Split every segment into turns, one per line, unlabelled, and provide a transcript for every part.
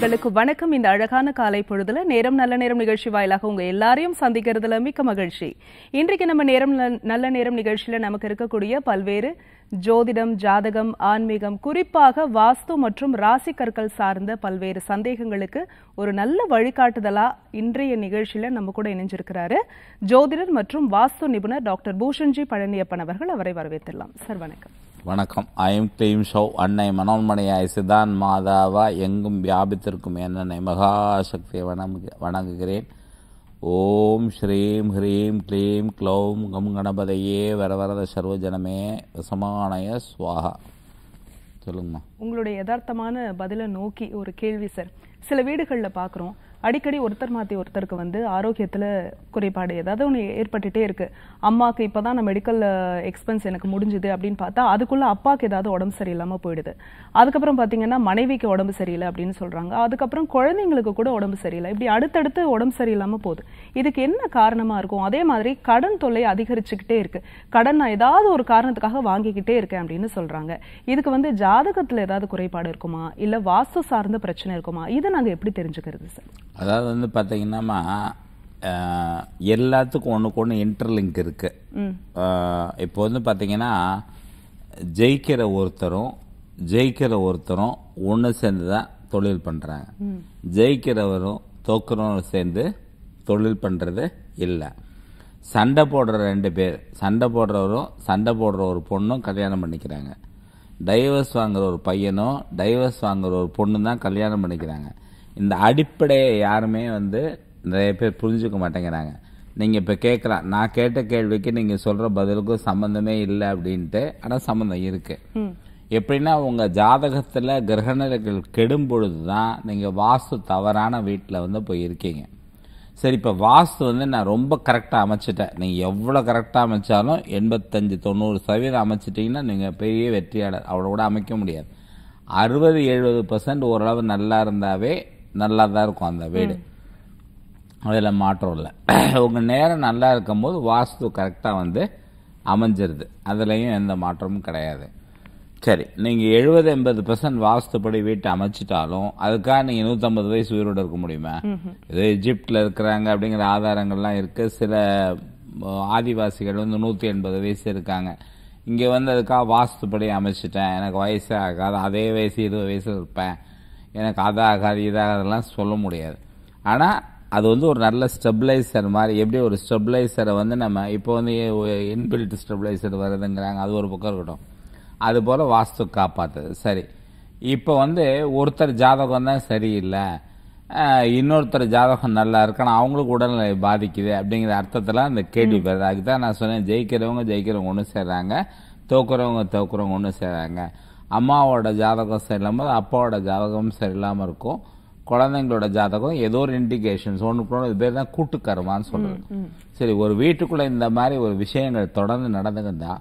நேயர்களுக்கு வணக்கம் இந்த அழகான காலை பொழுதுல நேரம் நல்ல நேரம் நிகழ்ச்சி வாயிலாக உங்க எல்லாரையும் சந்திக்கிறதுல மிக்க மகிழ்ச்சி இன்றைக்கு நம்ம நேரம் நல்ல நேரம் நிகழ்ச்சியில நமக்கு இருக்கக்கூடிய பல்வேறு ஜோதிடம் ஜாதகம் ஆன்மீகம் குறிப்பாக வாஸ்து மற்றும் ராசி கற்கள் சார்ந்த பல்வேறு சந்தேகங்களுக்கு ஒரு நல்ல வழிகாட்டுதலா இன்றைய நிகழ்ச்சியில நம்ம கூட இணைஞ்சிருக்கிறாரு ஜோதிடர் மற்றும் வாஸ்து நிபுணர் டாக்டர் பூஷன்ஜி பழனியப்பன் அவர்கள் அவரை வரவேற்றலாம் சார் வணக்கம்
வணக்கம் ஐம் கிளீம் ஷோ அன்னை மனோன்மணியாய் சிதான் மாதாவா எங்கும் வியாபித்திருக்கும் என்னை மகாசக்தியை வணங்கு வணங்குகிறேன் ஓம் ஸ்ரீம் ஹ்ரீம் க்ளீம் க்ளௌம் கம் கணபதையே வரவரத சர்வஜனமே வசமானய சுவாகா சொல்லுங்கம்மா
உங்களுடைய யதார்த்தமான பதிலை நோக்கி ஒரு கேள்வி சார் சில வீடுகளில் பார்க்குறோம் அடிக்கடி ஒருத்தர் மாற்றி ஒருத்தருக்கு வந்து ஆரோக்கியத்தில் குறைபாடு ஏதாவது ஒன்று ஏற்பட்டுகிட்டே இருக்குது அம்மாவுக்கு இப்போ தான் நம்ம மெடிக்கல் எக்ஸ்பென்ஸ் எனக்கு முடிஞ்சுது அப்படின்னு பார்த்தா அதுக்குள்ளே அப்பாவுக்கு ஏதாவது உடம்பு சரியில்லாமல் போயிடுது அதுக்கப்புறம் பார்த்தீங்கன்னா மனைவிக்கு உடம்பு சரியில்லை அப்படின்னு சொல்கிறாங்க அதுக்கப்புறம் குழந்தைங்களுக்கு கூட உடம்பு சரியில்லை இப்படி அடுத்தடுத்து உடம்பு சரியில்லாமல் போகுது இதுக்கு என்ன காரணமாக இருக்கும் அதே மாதிரி கடன் தொல்லை அதிகரிச்சுக்கிட்டே இருக்குது கடன் நான் ஏதாவது ஒரு காரணத்துக்காக வாங்கிக்கிட்டே இருக்கேன் அப்படின்னு சொல்கிறாங்க இதுக்கு வந்து ஜாதகத்தில் ஏதாவது குறைபாடு இருக்குமா இல்லை வாஸ்து சார்ந்த பிரச்சனை இருக்குமா இதை நாங்கள் எப்படி தெரிஞ்சுக்கிறது சார்
அதாவது வந்து பார்த்தீங்கன்னா எல்லாத்துக்கும் ஒன்றுக்கு ஒன்று இன்டர்லிங்க் இருக்குது இப்போ வந்து பார்த்தீங்கன்னா ஜெயிக்கிற ஒருத்தரும் ஜெயிக்கிற ஒருத்தரும் ஒன்று சேர்ந்து தான் தொழில் பண்ணுறாங்க ஜெயிக்கிறவரும் தோக்குறவரும் சேர்ந்து தொழில் பண்ணுறது இல்லை சண்டை போடுற ரெண்டு பேர் சண்டை போடுறவரும் சண்டை போடுற ஒரு பொண்ணும் கல்யாணம் பண்ணிக்கிறாங்க டைவர்ஸ் வாங்குற ஒரு பையனும் டைவர்ஸ் வாங்குற ஒரு பொண்ணு தான் கல்யாணம் பண்ணிக்கிறாங்க இந்த அடிப்படையை யாருமே வந்து நிறைய பேர் புரிஞ்சுக்க மாட்டேங்கிறாங்க நீங்கள் இப்போ கேட்கலாம் நான் கேட்ட கேள்விக்கு நீங்கள் சொல்கிற பதிலுக்கும் சம்மந்தமே இல்லை அப்படின்ட்டு ஆனால் சம்மந்தம் இருக்குது எப்படின்னா உங்கள் ஜாதகத்தில் கிரகணர்கள் கெடும் பொழுது தான் நீங்கள் வாஸ்து தவறான வீட்டில் வந்து போய் இருக்கீங்க சரி இப்போ வாஸ்து வந்து நான் ரொம்ப கரெக்டாக அமைச்சிட்டேன் நீங்கள் எவ்வளோ கரெக்டாக அமைச்சாலும் எண்பத்தஞ்சு தொண்ணூறு சதவீதம் அமைச்சிட்டிங்கன்னா நீங்கள் பெரிய வெற்றியாளர் அவ்வளோ கூட அமைக்க முடியாது அறுபது எழுபது பர்சன்ட் ஓரளவு நல்லா இருந்தாவே நல்லா தான் இருக்கும் அந்த வீடு அதில் மாற்றம் இல்லை உங்கள் நேரம் நல்லா இருக்கும் போது வாஸ்து கரெக்டாக வந்து அமைஞ்சிருது அதுலேயும் எந்த மாற்றமும் கிடையாது சரி நீங்கள் எழுபது எண்பது பர்சன்ட் வாஸ்துப்படி வீட்டை அமைச்சிட்டாலும் அதுக்காக நீங்கள் நூற்றம்பது வயசு உயிரோடு இருக்க முடியுமா இது எஜிப்டில் இருக்கிறாங்க அப்படிங்கிற ஆதாரங்கள்லாம் இருக்குது சில ஆதிவாசிகள் வந்து நூற்றி எண்பது வயசு இருக்காங்க இங்கே வந்து அதுக்காக வாஸ்துப்படி அமைச்சிட்டேன் எனக்கு வயசே ஆகாது அதே வயசு இருபது வயசு இருப்பேன் எனக்கு அதாகாது இதாகாதெல்லாம் சொல்ல முடியாது ஆனால் அது வந்து ஒரு நல்ல ஸ்டெபிளைசர் மாதிரி எப்படி ஒரு ஸ்டெபிளைசரை வந்து நம்ம இப்போ வந்து இன்பில்ட் ஸ்டெபிளைசர் வருதுங்கிறாங்க அது ஒரு பக்கம் இருக்கட்டும் அதுபோல் வாஸ்து காப்பாற்றுது சரி இப்போ வந்து ஒருத்தர் ஜாதகம் தான் சரியில்லை இன்னொருத்தர் ஜாதகம் நல்லா இருக்கணும் ஆனால் அவங்களுக்கு உடல்நிலை பாதிக்குது அப்படிங்கிற அர்த்தத்தில் அந்த கேள்வி பெறுது அதுக்கு தான் நான் சொன்னேன் ஜெயிக்கிறவங்க ஜெயிக்கிறவங்க ஒன்று சேர்றாங்க தோக்குறவங்க தோக்குறவங்க ஒன்று சேர்றாங்க அம்மாவோட ஜாதகம் சரியில்லாமல் அப்பாவோட ஜாதகம் சரியில்லாமல் இருக்கும் குழந்தைங்களோட ஜாதகம் ஏதோ ஒரு இண்டிகேஷன்ஸ் ஒன்று இது பேர் தான் கூட்டுக்கருமான்னு சொல்லுவேன் சரி ஒரு வீட்டுக்குள்ளே இந்த மாதிரி ஒரு விஷயங்கள் தொடர்ந்து நடந்துக்கிட்டா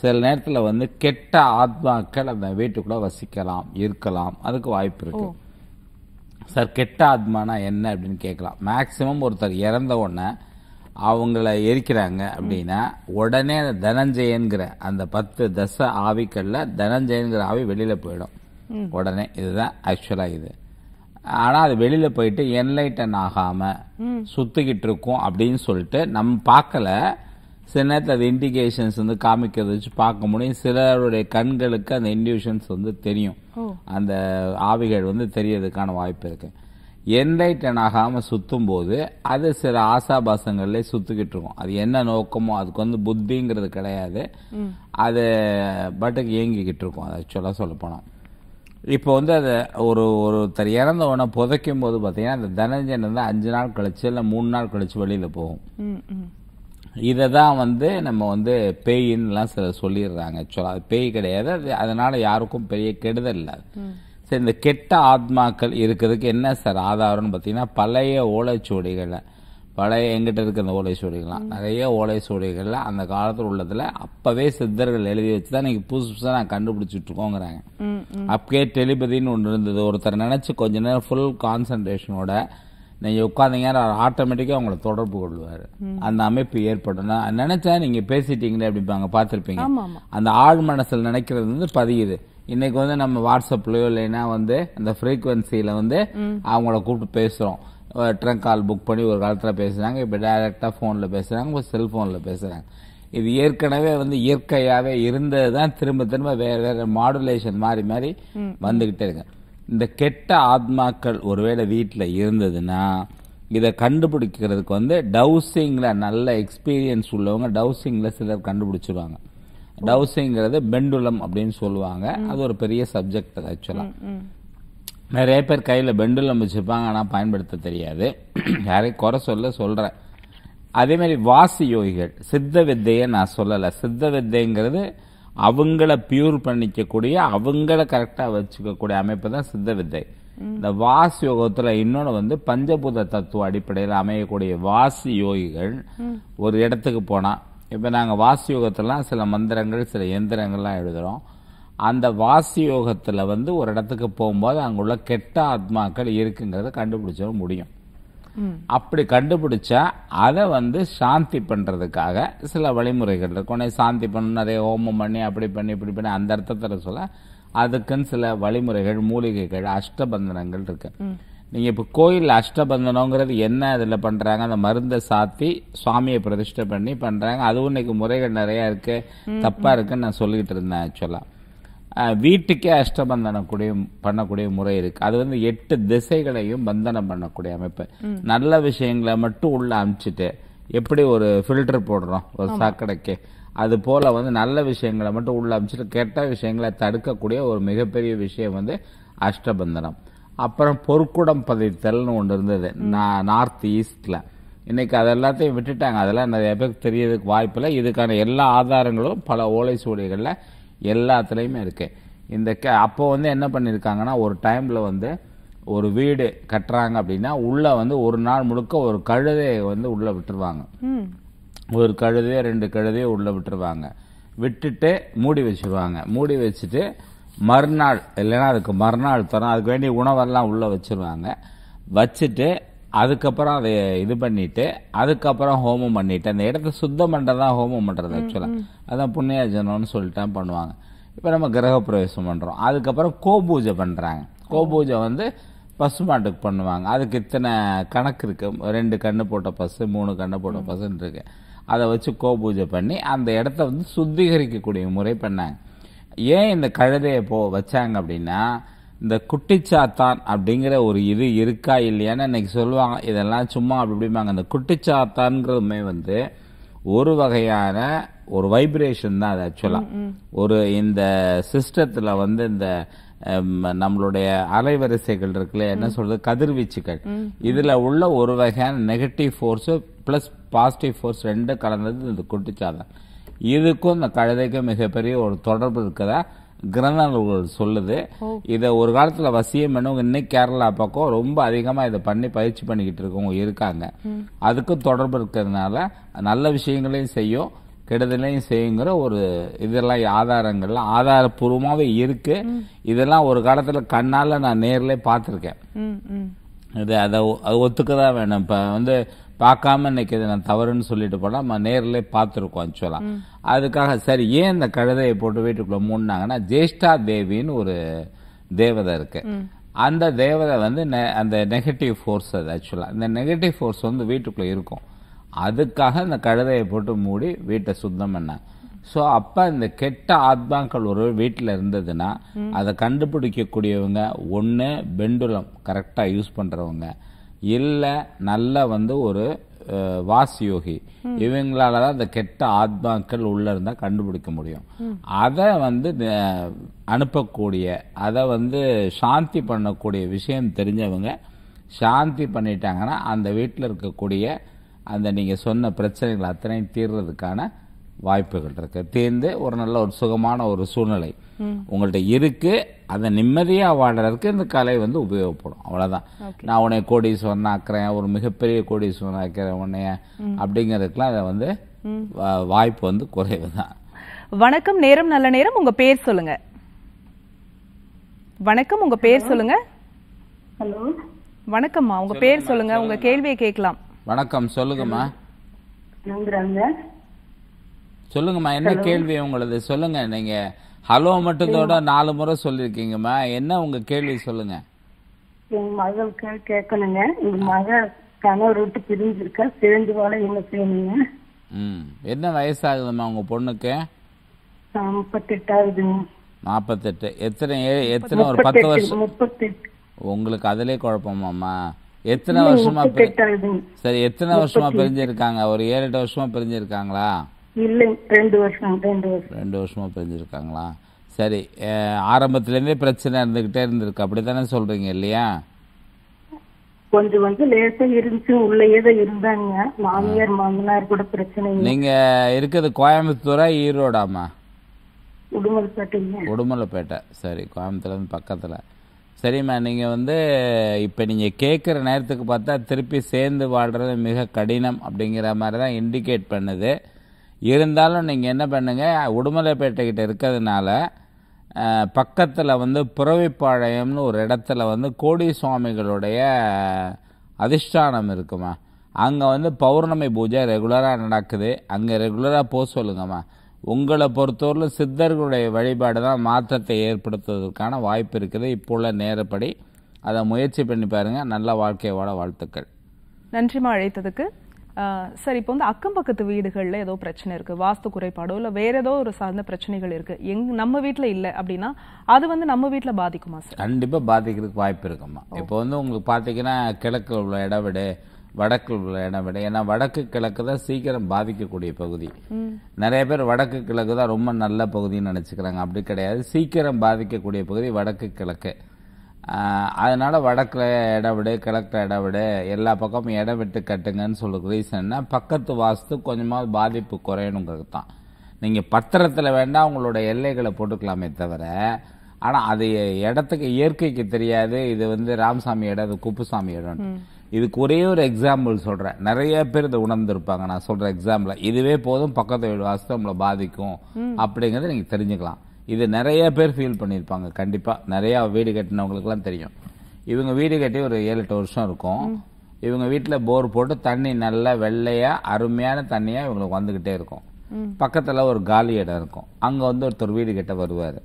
சில நேரத்தில் வந்து கெட்ட ஆத்மாக்கள் அந்த வீட்டுக்குள்ளே வசிக்கலாம் இருக்கலாம் அதுக்கு வாய்ப்பு இருக்கு சார் கெட்ட ஆத்மானா என்ன அப்படின்னு கேட்கலாம் மேக்சிமம் ஒருத்தர் இறந்த உடனே அவங்கள எரிக்கிறாங்க அப்படின்னா உடனே தனஞ்சயன்கிற அந்த பத்து தச ஆவிக்கல்ல தனஞ்சயன்கிற ஆவி வெளியில் போயிடும் உடனே இதுதான் ஆக்சுவலாக இது ஆனால் அது வெளியில் போயிட்டு என்லைட்டன் ஆகாமல் சுற்றிக்கிட்டு இருக்கும் அப்படின்னு சொல்லிட்டு நம்ம பார்க்கல சில நேரத்தில் அது இண்டிகேஷன்ஸ் வந்து காமிக்கிறது வச்சு பார்க்க முடியும் சிலருடைய கண்களுக்கு அந்த இண்டிவிஷன்ஸ் வந்து தெரியும் அந்த ஆவிகள் வந்து தெரியறதுக்கான வாய்ப்பு இருக்குது என்லைட்டன் ஆகாமல் சுற்றும் போது அது சில ஆசாபாசங்கள்ல சுற்றிக்கிட்டு இருக்கும் அது என்ன நோக்கமோ அதுக்கு வந்து புத்திங்கிறது கிடையாது அது பட்டுக்கு இயங்கிக்கிட்டு இருக்கும் அது ஆக்சுவலாக சொல்லப்போனால் இப்போ வந்து அதை ஒரு ஒருத்தர் இறந்த உடனே புதைக்கும் போது பார்த்தீங்கன்னா அந்த தனஞ்சன் வந்து அஞ்சு நாள் கழிச்சு இல்லை மூணு நாள் கழிச்சு வெளியில் போகும் இதை தான் வந்து நம்ம வந்து பேயின்லாம் சில சொல்லிடுறாங்க ஆக்சுவலாக அது பேய் கிடையாது அது அதனால் யாருக்கும் பெரிய கெடுதல் இல்லை சரி இந்த கெட்ட ஆத்மாக்கள் இருக்கிறதுக்கு என்ன சார் ஆதாரம்னு பார்த்தீங்கன்னா பழைய ஓலைச்சுவடிகளில் பழைய எங்கிட்ட இருக்க அந்த ஓலைச்சுவடிகள்லாம் நிறைய ஓலைச்சுவடிகளில் அந்த காலத்தில் உள்ளதில் அப்போவே சித்தர்கள் எழுதி வச்சு தான் நீங்கள் புதுசு புதுசாக நான் கண்டுபிடிச்சிட்டு இருக்கோங்கிறாங்க அப்பயே டெலிபதின்னு ஒன்று இருந்தது ஒருத்தர் நினச்சி கொஞ்ச நேரம் ஃபுல் கான்சன்ட்ரேஷனோட நீங்கள் உட்காந்தீங்க ஆட்டோமேட்டிக்காக அவங்களை தொடர்பு கொள்வார் அந்த அமைப்பு ஏற்படும் நினச்சா நீங்கள் பேசிட்டீங்களே அப்படிப்பாங்க பார்த்துருப்பீங்க அந்த ஆழ் மனசில் நினைக்கிறது வந்து பதியுது இன்னைக்கு வந்து நம்ம வாட்ஸ்அப்லயோ இல்லைன்னா வந்து அந்த ஃப்ரீக்குவென்சியில் வந்து அவங்கள கூப்பிட்டு பேசுகிறோம் ட்ரங்க் கால் புக் பண்ணி ஒரு காலத்தில் பேசுகிறாங்க இப்போ டைரெக்டாக ஃபோனில் பேசுகிறாங்க இப்போ செல்ஃபோனில் பேசுகிறாங்க இது ஏற்கனவே வந்து இயற்கையாகவே இருந்தது தான் திரும்ப திரும்ப வேறு வேறு மாடுலேஷன் மாறி மாறி வந்துக்கிட்டே இருக்கு இந்த கெட்ட ஆத்மாக்கள் ஒருவேளை வீட்டில் இருந்ததுன்னா இதை கண்டுபிடிக்கிறதுக்கு வந்து டவுசிங்கில் நல்ல எக்ஸ்பீரியன்ஸ் உள்ளவங்க டவுசிங்கில் சிலர் கண்டுபிடிச்சிருவாங்க டவுசிங்கிறது பெண்டுலம் அப்படின்னு சொல்லுவாங்க அது ஒரு பெரிய சப்ஜெக்ட் அது ஆக்சுவலாக நிறைய பேர் கையில் பெண்டுலம் வச்சுருப்பாங்க ஆனால் பயன்படுத்த தெரியாது யாரையும் குறை சொல்ல சொல்கிறேன் அதேமாதிரி வாசி யோகிகள் சித்த வித்தையை நான் சொல்லலை சித்த வித்தைங்கிறது அவங்கள பியூர் பண்ணிக்கக்கூடிய அவங்கள கரெக்டாக வச்சுக்கக்கூடிய அமைப்பு தான் சித்த வித்தை இந்த வாசி யோகத்தில் இன்னொன்று வந்து பஞ்சபூத தத்துவ அடிப்படையில் அமையக்கூடிய வாசி யோகிகள் ஒரு இடத்துக்கு போனால் இப்போ நாங்கள் வாசியோகத்திலாம் சில மந்திரங்கள் சில எந்திரங்கள்லாம் எழுதுகிறோம் அந்த வாசியோகத்தில் வந்து ஒரு இடத்துக்கு போகும்போது அங்கே உள்ள கெட்ட ஆத்மாக்கள் இருக்குங்கிறத கண்டுபிடிச்ச முடியும் அப்படி கண்டுபிடிச்சா அதை வந்து சாந்தி பண்ணுறதுக்காக சில வழிமுறைகள் இருக்கும் உடனே சாந்தி பண்ணு நிறைய ஹோமம் பண்ணி அப்படி பண்ணி இப்படி பண்ணி அந்த அர்த்தத்தில் சொல்ல அதுக்குன்னு சில வழிமுறைகள் மூலிகைகள் அஷ்டபந்தனங்கள் இருக்குது நீங்கள் இப்போ கோயில் அஷ்டபந்தனங்கிறது என்ன அதில் பண்ணுறாங்க அந்த மருந்தை சாத்தி சுவாமியை பிரதிஷ்டை பண்ணி பண்ணுறாங்க அதுவும் இன்னைக்கு முறைகள் நிறையா இருக்குது தப்பாக இருக்குன்னு நான் சொல்லிகிட்டு இருந்தேன் ஆக்சுவலாக வீட்டுக்கே அஷ்டபந்தனம் கூடிய பண்ணக்கூடிய முறை இருக்குது அது வந்து எட்டு திசைகளையும் பந்தனம் பண்ணக்கூடிய அமைப்பு நல்ல விஷயங்களை மட்டும் உள்ள அமுச்சிட்டு எப்படி ஒரு ஃபில்டர் போடுறோம் ஒரு சாக்கடைக்கு அது போல் வந்து நல்ல விஷயங்களை மட்டும் உள்ள அமுச்சுட்டு கெட்ட விஷயங்களை தடுக்கக்கூடிய ஒரு மிகப்பெரிய விஷயம் வந்து அஷ்டபந்தனம் அப்புறம் பொற்குடம் பதித்தல்னு ஒன்று இருந்தது நார்த் ஈஸ்டில் இன்றைக்கி அது எல்லாத்தையும் விட்டுட்டாங்க அதெல்லாம் நிறைய பேருக்கு தெரியறதுக்கு வாய்ப்பில்லை இதுக்கான எல்லா ஆதாரங்களும் பல ஓலை சுவடிகளில் எல்லாத்துலேயுமே இருக்குது இந்த க அப்போ வந்து என்ன பண்ணியிருக்காங்கன்னா ஒரு டைமில் வந்து ஒரு வீடு கட்டுறாங்க அப்படின்னா உள்ளே வந்து ஒரு நாள் முழுக்க ஒரு கழுதையை வந்து உள்ளே விட்டுருவாங்க ஒரு கழுதையோ ரெண்டு கழுதையோ உள்ளே விட்டுருவாங்க விட்டுட்டு மூடி வச்சுருவாங்க மூடி வச்சுட்டு மறுநாள் இல்லைன்னா அதுக்கு மறுநாள் தரும் அதுக்கு வேண்டிய உணவெல்லாம் உள்ளே வச்சுருவாங்க வச்சுட்டு அதுக்கப்புறம் அதை இது பண்ணிட்டு அதுக்கப்புறம் ஹோமம் பண்ணிட்டு அந்த இடத்த சுத்தம் பண்ணுறது தான் ஹோமம் பண்ணுறது ஆக்சுவலாக அதான் புண்ணியாஜனம்னு சொல்லிட்டு பண்ணுவாங்க இப்போ நம்ம கிரக பிரவேசம் பண்ணுறோம் அதுக்கப்புறம் கோபூஜை பண்ணுறாங்க கோபூஜை வந்து பசு மாட்டுக்கு பண்ணுவாங்க அதுக்கு இத்தனை கணக்கு இருக்குது ரெண்டு கண்ணு போட்ட பசு மூணு கண்ணு போட்ட பசுன்னு இருக்குது அதை வச்சு கோபூஜை பண்ணி அந்த இடத்த வந்து சுத்திகரிக்கக்கூடிய முறை பண்ணாங்க ஏன் இந்த கழுதையை போ வச்சாங்க அப்படின்னா இந்த குட்டிச்சாத்தான் அப்படிங்கிற ஒரு இது இருக்கா இல்லையான்னு இன்னைக்கு சொல்லுவாங்க இதெல்லாம் சும்மா அப்படி இந்த அந்த குட்டிச்சாத்தான்ங்கிறதுமே வந்து ஒரு வகையான ஒரு வைப்ரேஷன் தான் அது ஆக்சுவலாக ஒரு இந்த சிஸ்டத்தில் வந்து இந்த நம்மளுடைய அலைவரிசைகள் இருக்குல்ல என்ன சொல்றது கதிர்வீச்சுகள் இதுல உள்ள ஒரு வகையான negative force plus positive force ரெண்டும் கலந்தது இந்த குட்டிச்சாதான் இதுக்கும் இந்த கழுதைக்கும் மிகப்பெரிய ஒரு தொடர்பு இருக்கிறதா கிரந்தங்கள் சொல்லுது இதை ஒரு காலத்தில் வசியம் பண்ணவங்க இன்னைக்கு கேரளா பக்கம் ரொம்ப அதிகமாக இதை பண்ணி பயிற்சி பண்ணிக்கிட்டு இருக்கவங்க இருக்காங்க அதுக்கும் தொடர்பு இருக்கிறதுனால நல்ல விஷயங்களையும் செய்யும் கெடுதலையும் செய்யுங்கிற ஒரு இதெல்லாம் ஆதாரங்கள்லாம் ஆதாரப்பூர்வமாகவே இருக்கு இதெல்லாம் ஒரு காலத்தில் கண்ணால் நான் நேரில் பார்த்துருக்கேன் இது அதை ஒத்துக்க தான் வேணும் இப்போ வந்து பார்க்காம இன்னைக்கு நான் தவறுன்னு சொல்லிட்டு போனால் நம்ம நேரில் பார்த்துருக்கோம் ஆக்சுவலாக அதுக்காக சரி ஏன் இந்த கழுதையை போட்டு வீட்டுக்குள்ளே மூணுனாங்கன்னா ஜேஷ்டா தேவின்னு ஒரு தேவதை இருக்கு அந்த தேவதை வந்து அந்த நெகட்டிவ் ஃபோர்ஸ் அது ஆக்சுவலாக இந்த நெகட்டிவ் ஃபோர்ஸ் வந்து வீட்டுக்குள்ளே இருக்கும் அதுக்காக இந்த கழுதையை போட்டு மூடி வீட்டை சுத்தம் பண்ணேன் ஸோ அப்போ இந்த கெட்ட ஆத்மாக்கள் ஒரு வீட்டில் இருந்ததுன்னா அதை கண்டுபிடிக்கக்கூடியவங்க ஒன்று பெண்டுலம் கரெக்டாக யூஸ் பண்ணுறவங்க இல்லை நல்ல வந்து ஒரு வாசியோகி இவங்களால தான் அந்த கெட்ட ஆத்மாக்கள் உள்ள இருந்தால் கண்டுபிடிக்க முடியும் அதை வந்து அனுப்பக்கூடிய அதை வந்து சாந்தி பண்ணக்கூடிய விஷயம் தெரிஞ்சவங்க சாந்தி பண்ணிட்டாங்கன்னா அந்த வீட்டில் இருக்கக்கூடிய அந்த நீங்கள் சொன்ன பிரச்சனைகள் அத்தனையும் தீர்றதுக்கான வாய்ப்புகள் இருக்குது தீர்ந்து ஒரு நல்ல ஒரு சுகமான ஒரு சூழ்நிலை உங்கள்கிட்ட இருக்கு அதை நிம்மதியாக வாழறதுக்கு இந்த கலை வந்து உபயோகப்படும் அவ்வளோதான் நான் உன்னை கோடீஸ்வரன் ஆக்குறேன் ஒரு மிகப்பெரிய கோடீஸ்வரன் ஆக்கிறேன் உன்னைய அப்படிங்கிறதுக்குலாம் அதை வந்து வாய்ப்பு வந்து குறைவு தான்
வணக்கம் நேரம் நல்ல நேரம் உங்க பேர் சொல்லுங்க வணக்கம் உங்க பேர் சொல்லுங்க வணக்கம்மா உங்க பேர் சொல்லுங்க உங்க கேள்வியை கேட்கலாம்
வணக்கம் சொல்லுங்கம்மா சொல்லுங்கம்மா என்ன கேள்வி உங்களது சொல்லுங்க நீங்க ஹலோ மட்டுத்தோட நாலு முறை சொல்லியிருக்கீங்கம்மா என்ன உங்க கேள்வி சொல்லுங்க
எங்க மகளுக்கு கேட்கணுங்க எங்க மக கணவர் விட்டு பிரிஞ்சிருக்கா சேர்ந்து வாழ என்ன செய்யணுங்க
என்ன வயசாகுதுமா உங்க பொண்ணுக்கு
நாற்பத்தெட்டாவதுங்க
நாற்பத்தெட்டு எத்தனை எத்தனை ஒரு பத்து வருஷம் முப்பத்தெட்டு உங்களுக்கு அதிலே குழப்பமாம்மா எத்தனை வருஷமா சரி எத்தனை வருஷமா பிரிஞ்சிருக்காங்க ஒரு ஏழு எட்டு வருஷமா பிரிஞ்சிருக்காங்களா இல்லை ரெண்டு வருஷம் ரெண்டு வருஷம் ரெண்டு வருஷமாக பிரிஞ்சிருக்காங்களா சரி ஆரம்பத்துலேருந்தே பிரச்சனை இருந்துக்கிட்டே இருந்திருக்கு அப்படி தானே சொல்கிறீங்க இல்லையா
கொஞ்சம் வந்து லேசாக இருந்துச்சு உள்ளேயே தான் இருந்தாங்க மாமியார் மாமனார் கூட பிரச்சனை
நீங்கள் இருக்கிறது கோயம்புத்தூரா ஈரோடாமா உடுமலைப்பேட்டை சரி கோயம்புத்தூர்லேருந்து பக்கத்தில் சரிம்மா நீங்கள் வந்து இப்போ நீங்கள் கேட்குற நேரத்துக்கு பார்த்தா திருப்பி சேர்ந்து வாழ்கிறது மிக கடினம் அப்படிங்கிற மாதிரி தான் இண்டிகேட் பண்ணுது இருந்தாலும் நீங்கள் என்ன பண்ணுங்கள் உடுமலைப்பேட்டைக்கிட்ட இருக்கிறதுனால பக்கத்தில் வந்து புறவிப்பாளையம்னு ஒரு இடத்துல வந்து கோடி சுவாமிகளுடைய அதிஷ்டானம் இருக்குமா அங்கே வந்து பௌர்ணமி பூஜை ரெகுலராக நடக்குது அங்கே ரெகுலராக போக சொல்லுங்கம்மா உங்களை பொறுத்தவரையிலும் சித்தர்களுடைய வழிபாடு தான் மாற்றத்தை ஏற்படுத்துவதற்கான வாய்ப்பு இருக்குது இப்போ உள்ள நேரப்படி அதை முயற்சி பண்ணி பாருங்கள் நல்ல வாழ்க்கையோட வாழ்த்துக்கள்
நன்றிமா அழைத்ததுக்கு சார் இப்போ வந்து அக்கம் பக்கத்து வீடுகளில் ஏதோ பிரச்சனை இருக்குது வாஸ்து குறைபாடோ இல்லை வேற ஏதோ ஒரு சார்ந்த பிரச்சனைகள் இருக்குது எங் நம்ம வீட்டில் இல்லை அப்படின்னா அது வந்து நம்ம வீட்டில் பாதிக்குமா சார்
கண்டிப்பாக பாதிக்கிறதுக்கு வாய்ப்பு இருக்குமா இப்போ வந்து உங்களுக்கு பார்த்தீங்கன்னா கிழக்கு உள்ள இடவிடு வடக்கு உள்ள இடம் விட ஏன்னா வடக்கு கிழக்கு தான் சீக்கிரம் பாதிக்கக்கூடிய பகுதி நிறைய பேர் வடக்கு கிழக்கு தான் ரொம்ப நல்ல பகுதின்னு நினச்சிக்கிறாங்க அப்படி கிடையாது சீக்கிரம் பாதிக்கக்கூடிய பகுதி வடக்கு கிழக்கு அதனால் வடக்கில் இடம் விடு கிழக்கில் இடம் விடு எல்லா பக்கமும் இடம் விட்டு கட்டுங்கன்னு சொல்லுறது ரீசன்னா பக்கத்து வாஸ்து கொஞ்சமாக பாதிப்பு குறையணுங்கிறது தான் நீங்கள் பத்திரத்தில் வேண்டாம் அவங்களோட எல்லைகளை போட்டுக்கலாமே தவிர ஆனால் அது இடத்துக்கு இயற்கைக்கு தெரியாது இது வந்து ராமசாமி இடம் இது குப்புசாமி இடம் இதுக்கு ஒரே ஒரு எக்ஸாம்பிள் சொல்கிறேன் நிறைய பேர் இதை உணர்ந்துருப்பாங்க நான் சொல்கிற எக்ஸாம்பிள் இதுவே போதும் பக்கத்து வீடு வாஸ்து நம்மளை பாதிக்கும் அப்படிங்கிறத நீங்கள் தெரிஞ்சுக்கலாம் இது நிறைய பேர் ஃபீல் பண்ணியிருப்பாங்க கண்டிப்பாக நிறையா வீடு கட்டினவங்களுக்குலாம் தெரியும் இவங்க வீடு கட்டி ஒரு ஏழு எட்டு வருஷம் இருக்கும் இவங்க வீட்டில் போர் போட்டு தண்ணி நல்லா வெள்ளையாக அருமையான தண்ணியாக இவங்களுக்கு வந்துக்கிட்டே இருக்கும் பக்கத்தில் ஒரு காலி இடம் இருக்கும் அங்கே வந்து ஒருத்தர் வீடு கிட்ட வருவார்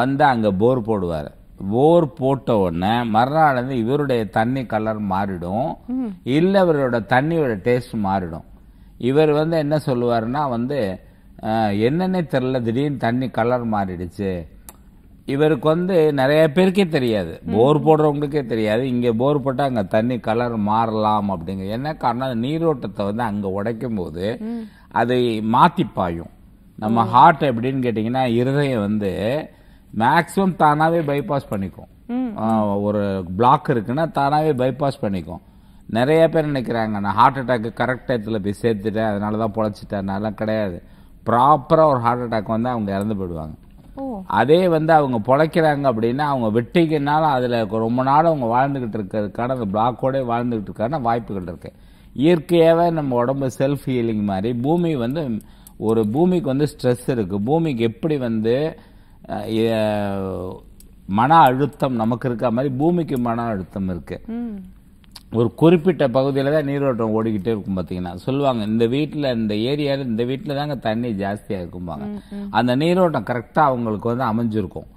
வந்து அங்கே போர் போடுவார் போர் போட்ட உடனே மறுநாள் வந்து இவருடைய தண்ணி கலர் மாறிடும் இல்லை இவரோட தண்ணியோட டேஸ்ட் மாறிடும் இவர் வந்து என்ன சொல்லுவாருன்னா வந்து என்னன்னே தெரில திடீர்னு தண்ணி கலர் மாறிடுச்சு இவருக்கு வந்து நிறைய பேருக்கே தெரியாது போர் போடுறவங்களுக்கே தெரியாது இங்கே போர் போட்டால் அங்கே தண்ணி கலர் மாறலாம் அப்படிங்க என்ன காரணம் நீரோட்டத்தை வந்து அங்கே உடைக்கும் போது அதை மாற்றி பாயும் நம்ம ஹார்ட் எப்படின்னு கேட்டிங்கன்னா இருதயம் வந்து மேக்ஸிமம் தானாகவே பைபாஸ் பண்ணிக்கும் ஒரு பிளாக் இருக்குன்னா தானாகவே பைபாஸ் பண்ணிக்கும் நிறைய பேர் நினைக்கிறாங்க நான் ஹார்ட் அட்டாக்கு கரெக்ட் டயத்தில் போய் சேர்த்துட்டேன் அதனால தான் பொழைச்சிட்டேன் அதெல்லாம் கிடையாது ப்ராப்பராக ஒரு ஹார்ட் அட்டாக் வந்து அவங்க இறந்து போயிடுவாங்க அதே வந்து அவங்க பிழைக்கிறாங்க அப்படின்னா அவங்க வெட்டிக்கனால அதில் ரொம்ப நாள் அவங்க வாழ்ந்துக்கிட்டு இருக்கிறதுக்கான அந்த பிளாக்கோடே வாழ்ந்துக்கிட்டு இருக்கான வாய்ப்புகள் இருக்குது இயற்கையாகவே நம்ம உடம்பு செல்ஃப் ஹீலிங் மாதிரி பூமி வந்து ஒரு பூமிக்கு வந்து ஸ்ட்ரெஸ் இருக்குது பூமிக்கு எப்படி வந்து மன அழுத்தம் நமக்கு இருக்க மாதிரி பூமிக்கு மன அழுத்தம் இருக்குது ஒரு குறிப்பிட்ட பகுதியில் தான் நீரோட்டம் ஓடிக்கிட்டே இருக்கும் பார்த்தீங்கன்னா சொல்லுவாங்க இந்த வீட்டில் இந்த ஏரியாவில் இந்த வீட்டில் தாங்க தண்ணி ஜாஸ்தியாக இருக்கும்பாங்க அந்த நீரோட்டம் கரெக்டாக அவங்களுக்கு வந்து அமைஞ்சிருக்கும்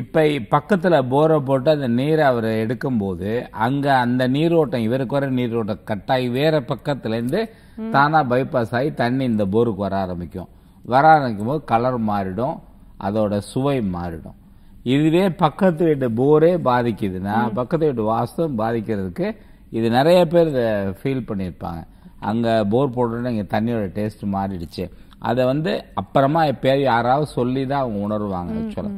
இப்போ பக்கத்தில் போரை போட்டு அந்த நீரை அவர் எடுக்கும்போது அங்கே அந்த நீரோட்டம் இவருக்கு வர நீரோட்டம் கட்டாகி வேறு பக்கத்துலேருந்து தானாக பைபாஸ் ஆகி தண்ணி இந்த போருக்கு வர ஆரம்பிக்கும் வர ஆரம்பிக்கும் போது கலர் மாறிடும் அதோட சுவை மாறிடும் இதுவே பக்கத்து வீட்டு போரே பாதிக்குதுன்னா பக்கத்து வீட்டு வாஸ்தவம் பாதிக்கிறதுக்கு இது நிறைய பேர் இதை ஃபீல் பண்ணியிருப்பாங்க அங்கே போர் போட்டோன்னா இங்கே தண்ணியோட டேஸ்ட் மாறிடுச்சு அதை வந்து அப்புறமா பேர் யாராவது சொல்லி தான் அவங்க உணர்வாங்க ஆக்சுவலாக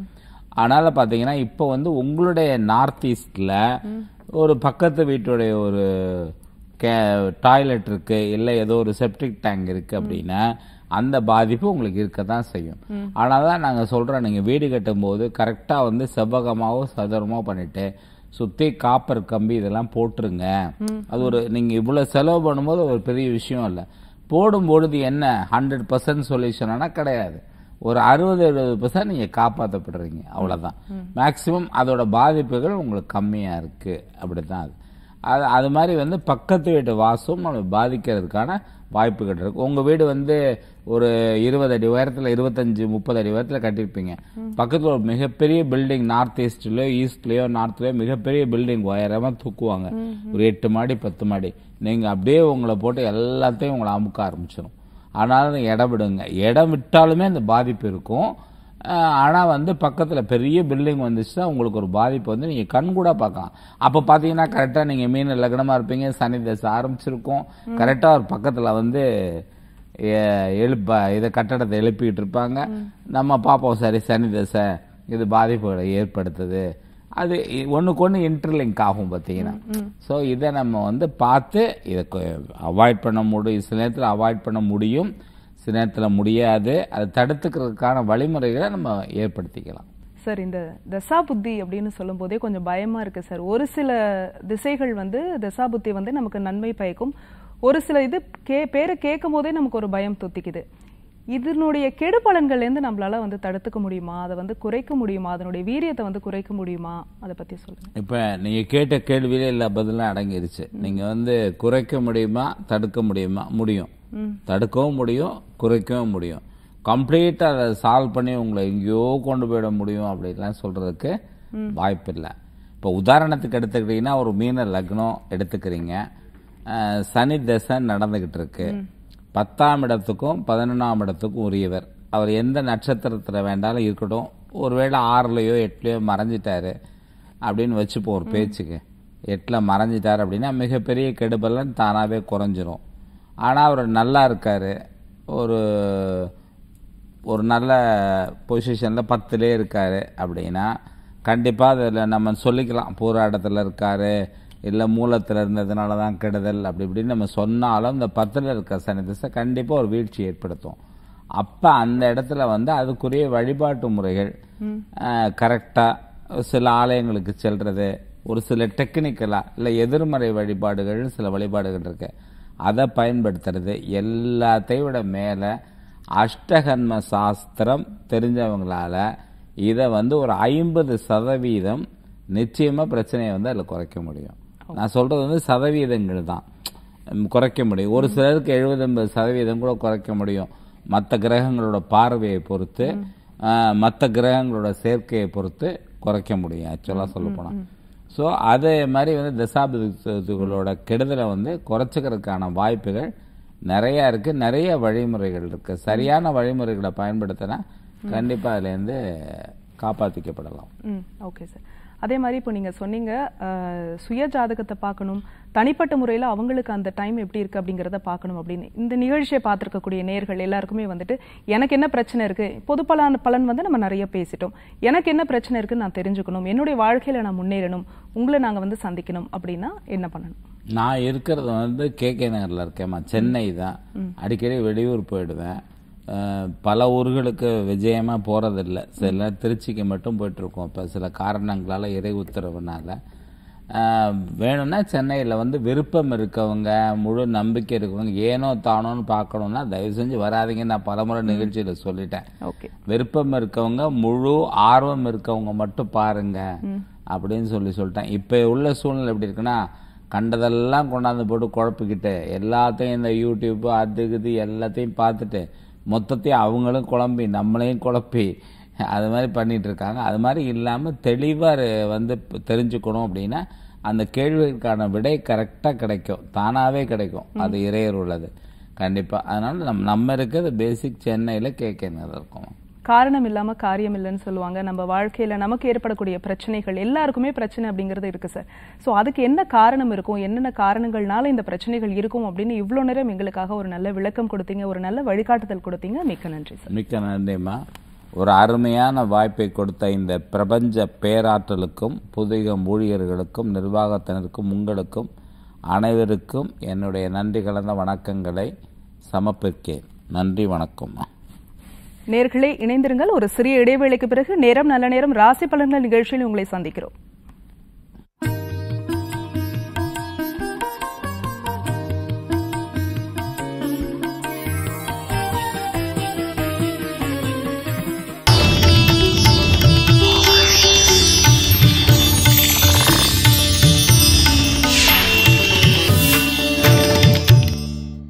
அதனால் பார்த்தீங்கன்னா இப்போ வந்து உங்களுடைய நார்த் ஈஸ்டில் ஒரு பக்கத்து வீட்டுடைய ஒரு கே டாய்லெட் இருக்குது இல்லை ஏதோ ஒரு செப்டிக் டேங்க் இருக்குது அப்படின்னா அந்த பாதிப்பு உங்களுக்கு இருக்க தான் செய்யும் ஆனால் தான் நாங்கள் சொல்கிறோம் நீங்கள் வீடு கட்டும்போது கரெக்டாக வந்து செவ்வகமாகவும் சதுரமாக பண்ணிவிட்டு சுற்றி காப்பர் கம்பி இதெல்லாம் போட்டுருங்க அது ஒரு நீங்கள் இவ்வளோ செலவு பண்ணும்போது ஒரு பெரிய விஷயம் இல்லை போடும்பொழுது என்ன ஹண்ட்ரட் பர்சன்ட் சொல்யூஷன் ஆனால் கிடையாது ஒரு அறுபது எழுபது பர்சன்ட் நீங்கள் காப்பாற்றப்படுறீங்க அவ்வளோதான் மேக்ஸிமம் அதோட பாதிப்புகள் உங்களுக்கு கம்மியாக இருக்குது அப்படிதான் அது அது அது மாதிரி வந்து பக்கத்து வீட்டு வாசும் நம்ம பாதிக்கிறதுக்கான வாய்ப்பு இருக்குது உங்கள் வீடு வந்து ஒரு இருபது அடி உயரத்தில் இருபத்தஞ்சி முப்பது அடி உயரத்தில் கட்டியிருப்பீங்க பக்கத்தில் ஒரு மிகப்பெரிய பில்டிங் நார்த் ஈஸ்ட்லேயோ ஈஸ்ட்லேயோ நார்த்லேயோ மிகப்பெரிய பில்டிங் உயரமாக தூக்குவாங்க ஒரு எட்டு மாடி பத்து மாடி நீங்கள் அப்படியே உங்களை போட்டு எல்லாத்தையும் உங்களை அமுக்க ஆரம்பிச்சிடும் அதனால் இடம் விடுங்க இடம் விட்டாலுமே அந்த பாதிப்பு இருக்கும் ஆனால் வந்து பக்கத்தில் பெரிய பில்டிங் வந்துச்சுன்னா உங்களுக்கு ஒரு பாதிப்பு வந்து நீங்கள் கண் கூட பார்க்கலாம் அப்போ பார்த்தீங்கன்னா கரெக்டாக நீங்கள் மீன் லக்னமாக இருப்பீங்க சனி தசை ஆரம்பிச்சிருக்கும் கரெக்டாக ஒரு பக்கத்தில் வந்து எழுப்ப இதை கட்டடத்தை எழுப்பிக்கிட்டு இருப்பாங்க நம்ம பார்ப்போம் சரி சனி தசை இது பாதிப்புகளை ஏற்படுத்துது அது ஒன்றுக்கு ஒன்று இன்டர்லிங்க் ஆகும் பார்த்தீங்கன்னா ஸோ இதை நம்ம வந்து பார்த்து இதை அவாய்ட் பண்ண முடியும் சில நேரத்தில் அவாய்ட் பண்ண முடியும் சில நேரத்தில் முடியாது அதை தடுத்துக்கிறதுக்கான வழிமுறைகளை நம்ம ஏற்படுத்திக்கலாம்
சார் இந்த தசா புத்தி அப்படின்னு சொல்லும் போதே கொஞ்சம் பயமாக இருக்குது சார் ஒரு சில திசைகள் வந்து தசா புத்தி வந்து நமக்கு நன்மை பயக்கும் ஒரு சில இது கே பேரை கேட்கும் போதே நமக்கு ஒரு பயம் தொத்திக்குது இதனுடைய கெடு பலன்கள்லேருந்து நம்மளால் வந்து தடுத்துக்க முடியுமா அதை வந்து குறைக்க முடியுமா அதனுடைய வீரியத்தை வந்து குறைக்க முடியுமா அதை பற்றி சொல்லுங்கள்
இப்போ நீங்கள் கேட்ட கேள்வியிலே எல்லா பதிலும் அடங்கிருச்சு நீங்கள் வந்து குறைக்க முடியுமா தடுக்க முடியுமா முடியும் தடுக்கவும் முடியும் குறைக்கவும் முடியும் கம்ப்ளீட்டாக அதை சால்வ் பண்ணி உங்களை எங்கேயோ கொண்டு போயிட முடியும் அப்படின்லாம் சொல்கிறதுக்கு வாய்ப்பு இல்லை இப்போ உதாரணத்துக்கு எடுத்துக்கிட்டிங்கன்னா ஒரு மீன லக்னம் எடுத்துக்கிறீங்க சனி தசை நடந்துக்கிட்டு இருக்கு பத்தாம் இடத்துக்கும் பதினொன்றாம் இடத்துக்கும் உரியவர் அவர் எந்த நட்சத்திரத்தில் வேண்டாலும் இருக்கட்டும் ஒருவேளை ஆறுலையோ எட்டுலையோ மறைஞ்சிட்டாரு அப்படின்னு வச்சுப்போம் ஒரு பேச்சுக்கு எட்டில் மறைஞ்சிட்டார் அப்படின்னா மிகப்பெரிய கெடுபலன் தானாகவே குறைஞ்சிரும் ஆனால் அவர் நல்லா இருக்கார் ஒரு ஒரு நல்ல பொசிஷனில் பத்துலேயே இருக்கார் அப்படின்னா கண்டிப்பாக அதில் நம்ம சொல்லிக்கலாம் போராட்டத்தில் இருக்கார் இல்லை மூலத்தில் இருந்ததுனால தான் கெடுதல் அப்படி இப்படின்னு நம்ம சொன்னாலும் இந்த பத்தில் இருக்க சனி திசை கண்டிப்பாக ஒரு வீழ்ச்சி ஏற்படுத்தும் அப்போ அந்த இடத்துல வந்து அதுக்குரிய வழிபாட்டு முறைகள் கரெக்டாக சில ஆலயங்களுக்கு செல்வது ஒரு சில டெக்னிக்கலாக இல்லை எதிர்மறை வழிபாடுகள் சில வழிபாடுகள் இருக்குது அதை பயன்படுத்துறது எல்லாத்தையும் விட மேலே அஷ்டகன்ம சாஸ்திரம் தெரிஞ்சவங்களால் இதை வந்து ஒரு ஐம்பது சதவீதம் நிச்சயமாக பிரச்சனையை வந்து அதில் குறைக்க முடியும் நான் சொல்கிறது வந்து சதவீதங்கள் தான் குறைக்க முடியும் ஒரு சிலருக்கு எழுபது ஐம்பது சதவீதம் கூட குறைக்க முடியும் மற்ற கிரகங்களோட பார்வையை பொறுத்து மற்ற கிரகங்களோட சேர்க்கையை பொறுத்து குறைக்க முடியும் ஆக்சுவலாக சொல்லப்போனால் ஸோ அதே மாதிரி வந்து தசாப்தத்துகளோட கெடுதலை வந்து குறைச்சிக்கிறதுக்கான வாய்ப்புகள் நிறையா இருக்குது நிறைய வழிமுறைகள் இருக்குது சரியான வழிமுறைகளை பயன்படுத்தினா கண்டிப்பாக அதுலேருந்து காப்பாற்றிக்கப்படலாம்
ஓகே சார் அதே மாதிரி இப்போ நீங்கள் சொன்னீங்க சுய ஜாதகத்தை பார்க்கணும் தனிப்பட்ட முறையில் அவங்களுக்கு அந்த டைம் எப்படி இருக்குது அப்படிங்கிறத பார்க்கணும் அப்படின்னு இந்த நிகழ்ச்சியை பார்த்துருக்கக்கூடிய நேர்கள் எல்லாருக்குமே வந்துட்டு எனக்கு என்ன பிரச்சனை இருக்குது பொது பலன் பலன் வந்து நம்ம நிறைய பேசிட்டோம் எனக்கு என்ன பிரச்சனை இருக்குன்னு நான் தெரிஞ்சுக்கணும் என்னுடைய வாழ்க்கையில் நான் முன்னேறணும் உங்களை நாங்கள் வந்து சந்திக்கணும் அப்படின்னா என்ன பண்ணணும்
நான் இருக்கிறது வந்து கே கே நகரில் இருக்கேம்மா சென்னை தான் அடிக்கடி வெளியூர் போயிடுவேன் பல ஊர்களுக்கு விஜயமாக போகிறதில்ல சில திருச்சிக்கு மட்டும் போயிட்டுருக்கோம் இப்போ சில காரணங்களால் இறை உத்தரவுனால் வேணும்னா சென்னையில் வந்து விருப்பம் இருக்கவங்க முழு நம்பிக்கை இருக்கவங்க ஏனோ தானோன்னு பார்க்கணுன்னா தயவு செஞ்சு வராதிங்க நான் பலமுறை நிகழ்ச்சியில் சொல்லிட்டேன் ஓகே விருப்பம் இருக்கவங்க முழு ஆர்வம் இருக்கவங்க மட்டும் பாருங்க அப்படின்னு சொல்லி சொல்லிட்டேன் இப்போ உள்ள சூழ்நிலை எப்படி இருக்குன்னா கண்டதெல்லாம் கொண்டாந்து போட்டு குழப்பிக்கிட்டு எல்லாத்தையும் இந்த யூடியூப்பு அது இது எல்லாத்தையும் பார்த்துட்டு மொத்தத்தையும் அவங்களும் குழம்பி நம்மளையும் குழப்பி அது மாதிரி பண்ணிகிட்டு இருக்காங்க அது மாதிரி இல்லாமல் தெளிவாக வந்து தெரிஞ்சுக்கணும் அப்படின்னா அந்த கேள்விக்கான விடை கரெக்டாக கிடைக்கும் தானாகவே கிடைக்கும் அது இறையர் உள்ளது கண்டிப்பாக அதனால் நம் நம்ம இருக்கிறது பேசிக் சென்னையில் கேட்க இருக்கும்
காரணம் இல்லாமல் காரியம் இல்லைன்னு சொல்லுவாங்க நம்ம வாழ்க்கையில் நமக்கு ஏற்படக்கூடிய பிரச்சனைகள் எல்லாருக்குமே பிரச்சனை அப்படிங்கிறது இருக்குது சார் ஸோ அதுக்கு என்ன காரணம் இருக்கும் என்னென்ன காரணங்கள்னால இந்த பிரச்சனைகள் இருக்கும் அப்படின்னு இவ்வளோ நேரம் எங்களுக்காக ஒரு நல்ல விளக்கம் கொடுத்தீங்க ஒரு நல்ல வழிகாட்டுதல் கொடுத்தீங்க மிக்க நன்றி
சார் மிக்க நன்றிமா ஒரு அருமையான வாய்ப்பை கொடுத்த இந்த பிரபஞ்ச பேராற்றலுக்கும் புதிய ஊழியர்களுக்கும் நிர்வாகத்தினருக்கும் உங்களுக்கும் அனைவருக்கும் என்னுடைய நன்றி கலந்த வணக்கங்களை சமர்ப்பிக்கேன் நன்றி வணக்கம்மா
நேர்களை இணைந்திருங்கள் ஒரு சிறிய இடைவேளைக்கு பிறகு நேரம் நல்ல நேரம் ராசி பலன்கள் நிகழ்ச்சியில் உங்களை சந்திக்கிறோம்